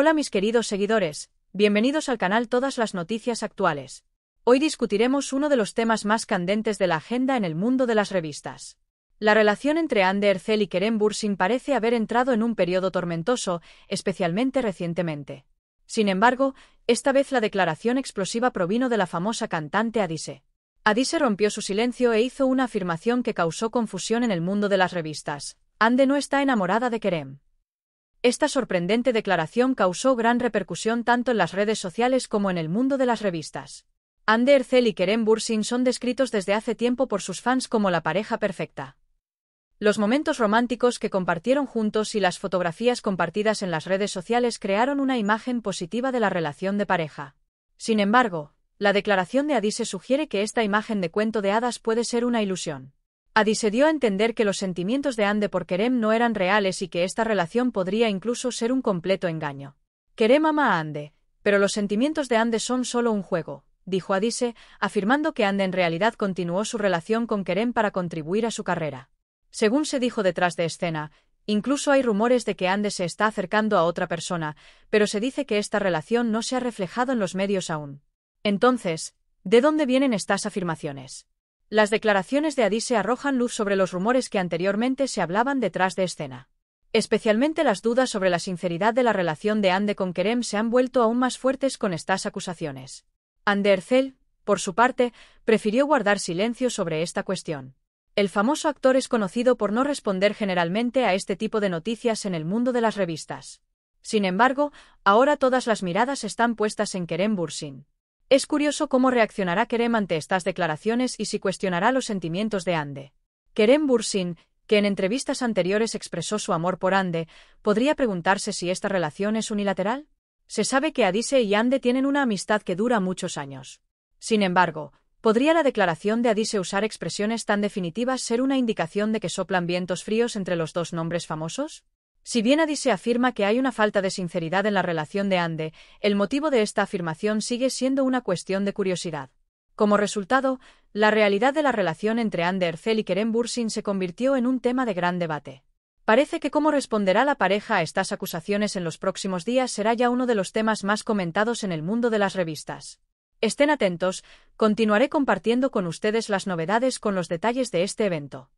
Hola mis queridos seguidores, bienvenidos al canal Todas las Noticias Actuales. Hoy discutiremos uno de los temas más candentes de la agenda en el mundo de las revistas. La relación entre Ande Ercel y Kerem Bursin parece haber entrado en un periodo tormentoso, especialmente recientemente. Sin embargo, esta vez la declaración explosiva provino de la famosa cantante Adise. Adise rompió su silencio e hizo una afirmación que causó confusión en el mundo de las revistas. Ande no está enamorada de Kerem. Esta sorprendente declaración causó gran repercusión tanto en las redes sociales como en el mundo de las revistas. Ander y Kerem Bursin son descritos desde hace tiempo por sus fans como la pareja perfecta. Los momentos románticos que compartieron juntos y las fotografías compartidas en las redes sociales crearon una imagen positiva de la relación de pareja. Sin embargo, la declaración de Adise sugiere que esta imagen de cuento de hadas puede ser una ilusión. Adise se dio a entender que los sentimientos de Ande por Kerem no eran reales y que esta relación podría incluso ser un completo engaño. Kerem ama a Ande, pero los sentimientos de Ande son solo un juego, dijo Adise, afirmando que Ande en realidad continuó su relación con Kerem para contribuir a su carrera. Según se dijo detrás de escena, incluso hay rumores de que Ande se está acercando a otra persona, pero se dice que esta relación no se ha reflejado en los medios aún. Entonces, ¿de dónde vienen estas afirmaciones? Las declaraciones de Adise arrojan luz sobre los rumores que anteriormente se hablaban detrás de escena. Especialmente las dudas sobre la sinceridad de la relación de Ande con Kerem se han vuelto aún más fuertes con estas acusaciones. Andercel, por su parte, prefirió guardar silencio sobre esta cuestión. El famoso actor es conocido por no responder generalmente a este tipo de noticias en el mundo de las revistas. Sin embargo, ahora todas las miradas están puestas en Kerem Bursin. Es curioso cómo reaccionará Kerem ante estas declaraciones y si cuestionará los sentimientos de Ande. Kerem Bursin, que en entrevistas anteriores expresó su amor por Ande, podría preguntarse si esta relación es unilateral. Se sabe que Adise y Ande tienen una amistad que dura muchos años. Sin embargo, ¿podría la declaración de Adise usar expresiones tan definitivas ser una indicación de que soplan vientos fríos entre los dos nombres famosos? Si bien se afirma que hay una falta de sinceridad en la relación de Ande, el motivo de esta afirmación sigue siendo una cuestión de curiosidad. Como resultado, la realidad de la relación entre Ande Ercel y Kerem Bursin se convirtió en un tema de gran debate. Parece que cómo responderá la pareja a estas acusaciones en los próximos días será ya uno de los temas más comentados en el mundo de las revistas. Estén atentos, continuaré compartiendo con ustedes las novedades con los detalles de este evento.